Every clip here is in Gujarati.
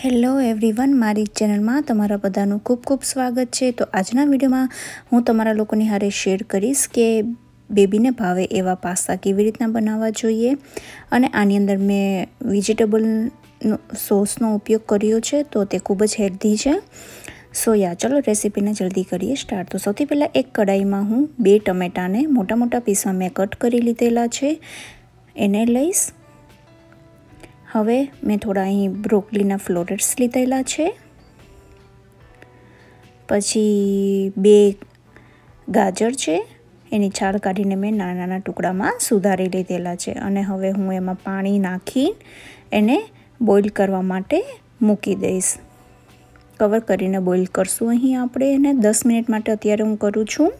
હેલો એવરીવન મારી ચેનલમાં તમારા બધાનું ખૂબ ખૂબ સ્વાગત છે તો આજના વિડીયોમાં હું તમારા લોકોની હારે શેર કરીશ કે બેબીને ભાવે એવા પાસ્તા કેવી રીતના બનાવવા જોઈએ અને આની અંદર મેં વેજીટેબલનો સોસનો ઉપયોગ કર્યો છે તો તે ખૂબ જ હેલ્ધી છે સો યા ચલો રેસીપીને જલ્દી કરીએ સ્ટાર્ટ તો સૌથી પહેલાં એક કડાઈમાં હું બે ટમેટાને મોટા મોટા પીસમાં મેં કટ કરી લીધેલા છે એને લઈશ હવે મેં થોડા અહીં બ્રોકલીના ફ્લોરેટ્સ લીધેલા છે પછી બે ગાજર છે એની છાલ કાઢીને મેં નાના નાના ટુકડામાં સુધારી લીધેલા છે અને હવે હું એમાં પાણી નાખી એને બોઇલ કરવા માટે મૂકી દઈશ કવર કરીને બોઇલ કરશું અહીં આપણે એને દસ મિનિટ માટે અત્યારે હું કરું છું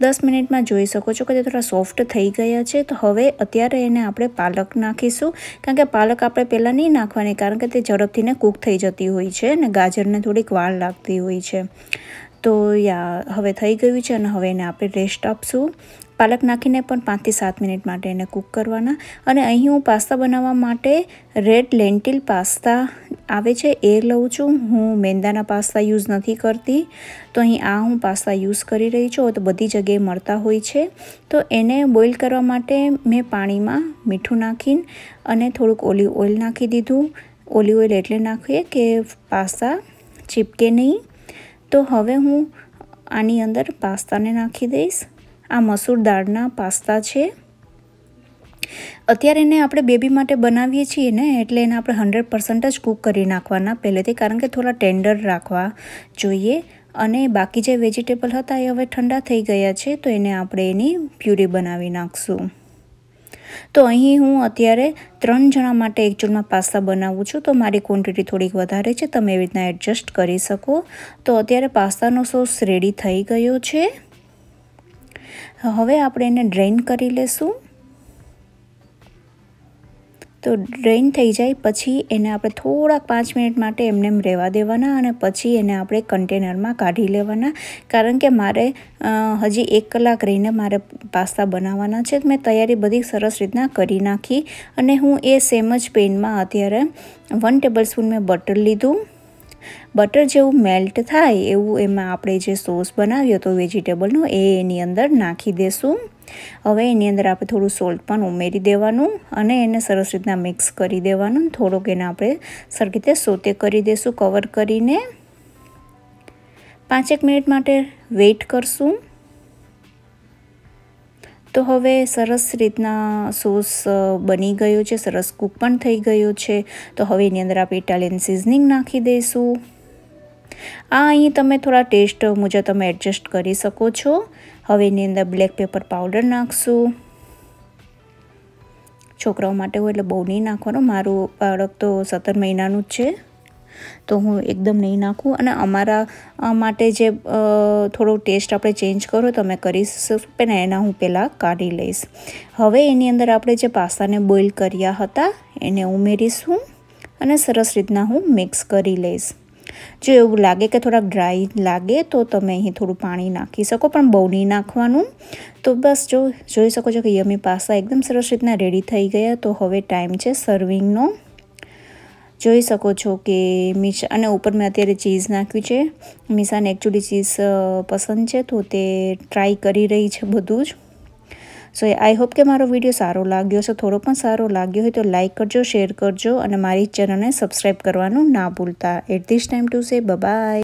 દસ મિનિટમાં જોઈ શકો છો કે તે થોડા સોફ્ટ થઈ ગયા છે તો હવે અત્યારે એને આપણે પાલક નાખીશું કારણ કે પાલક આપણે પહેલાં નહીં નાખવાની કારણ કે તે ઝડપથીને કૂક થઈ જતી હોય છે અને ગાજરને થોડીક વાળ લાગતી હોય છે તો યા હવે થઈ ગયું છે અને હવે એને આપણે રેસ્ટ આપશું પાલક નાખીને પણ પાંચથી સાત મિનિટ માટે એને કૂક કરવાના અને અહીં હું પાસ્તા બનાવવા માટે રેડ લેન્ટિલ પાસ્તા આવે છે એ લઉં છું હું મેંદાના પાસ્તા યુઝ નથી કરતી તો અહીં આ હું પાસ્તા યુઝ કરી રહી છું તો બધી જગ્યાએ મળતા હોય છે તો એને બોઇલ કરવા માટે મેં પાણીમાં મીઠું નાખીને અને થોડુંક ઓલિવ ઓઇલ નાખી દીધું ઓલિવ ઓઇલ એટલે નાખીએ કે પાસ્તા ચીપકે નહીં તો હવે હું આની અંદર પાસ્તાને નાખી દઈશ આ મસૂર દાળના પાસ્તા છે અત્યારે એને આપણે બેબી માટે બનાવીએ છીએ ને એટલે એને આપણે હંડ્રેડ પર્સન્ટ જ કૂક કરી નાખવાના પહેલેથી કારણ કે થોડા ટેન્ડર રાખવા જોઈએ અને બાકી જે વેજીટેબલ હતા એ હવે ઠંડા થઈ ગયા છે તો એને આપણે એની પ્યુરી બનાવી નાખશું તો અહીં હું અત્યારે ત્રણ જણા માટે એકચુલમાં પાસ્તા બનાવું છું તો મારી ક્વોન્ટિટી થોડીક વધારે છે તમે એવી રીતના એડજસ્ટ કરી શકો તો અત્યારે પાસ્તાનો સોસ રેડી થઈ ગયો છે હવે આપણે એને ડ્રેઇન કરી લેશું તો ડ્રેઇન થઈ જાય પછી એને આપણે થોડાક પાંચ મિનિટ માટે એમને એમ રહેવા દેવાના અને પછી એને આપણે કન્ટેનરમાં કાઢી લેવાના કારણ કે મારે હજી એક કલાક રહીને મારે પાસ્તા બનાવવાના છે મેં તૈયારી બધી સરસ રીતના કરી નાખી અને હું એ સેમ જ પેનમાં અત્યારે વન ટેબલ સ્પૂન મેં બટર લીધું બટર જેવું મેલ્ટ થાય એવું એમાં આપણે જે સોસ બનાવ્યો હતો વેજીટેબલનો એ એની અંદર નાખી દેશું હવે એની અંદર આપણે થોડું સોલ્ટ પણ ઉમેરી દેવાનું અને એને સરસ રીતના મિક્સ કરી દેવાનું થોડોક એને આપણે સરખી રીતે સોતે કરી દઈશું કવર કરીને પાંચેક મિનિટ માટે વેઇટ કરશું તો હવે સરસ રીતના સોસ બની ગયો છે સરસ કૂક પણ થઈ ગયો છે તો હવે એની અંદર આપણે ઇટાલિયન સિઝનિંગ નાખી દઈશું આ અહીં તમે થોડા ટેસ્ટ મુજબ તમે એડજસ્ટ કરી શકો છો હવે એની અંદર બ્લેક પેપર પાવડર નાખશું છોકરાઓ માટે હોય એટલે બહુ નહીં નાખવાનું મારું બાળક તો સત્તર મહિનાનું જ છે તો હું એકદમ નહીં નાખું અને અમારા માટે જે થોડો ટેસ્ટ આપણે ચેન્જ કરો તમે મેં કરીશ પણ એના હું પહેલાં કાઢી લઈશ હવે એની અંદર આપણે જે પાસ્તાને બોઇલ કર્યા હતા એને ઉમેરીશું અને સરસ રીતના હું મિક્સ કરી લઈશ જો એવું લાગે કે થોડાક ડ્રાય લાગે તો તમે અહીં થોડું પાણી નાખી શકો પણ બહુ નહીં નાખવાનું તો બસ જો જોઈ શકો છો કે યમી પાસ્તા એકદમ સરસ રીતના રેડી થઈ ગયા તો હવે ટાઈમ છે સર્વિંગનો જોઈ શકો છો કે મીશા અને ઉપર મેં અત્યારે ચીઝ નાખ્યું છે મીશાને એકચ્યુઅલી ચીઝ પસંદ છે તો તે ટ્રાય કરી રહી છે બધું જ સો આઈ હોપ કે મારો વિડીયો સારો લાગ્યો છે થોડો પણ સારો લાગ્યો હોય તો લાઇક કરજો શેર કરજો અને મારી ચેનલને સબસ્ક્રાઈબ કરવાનું ના ભૂલતા at this time to say by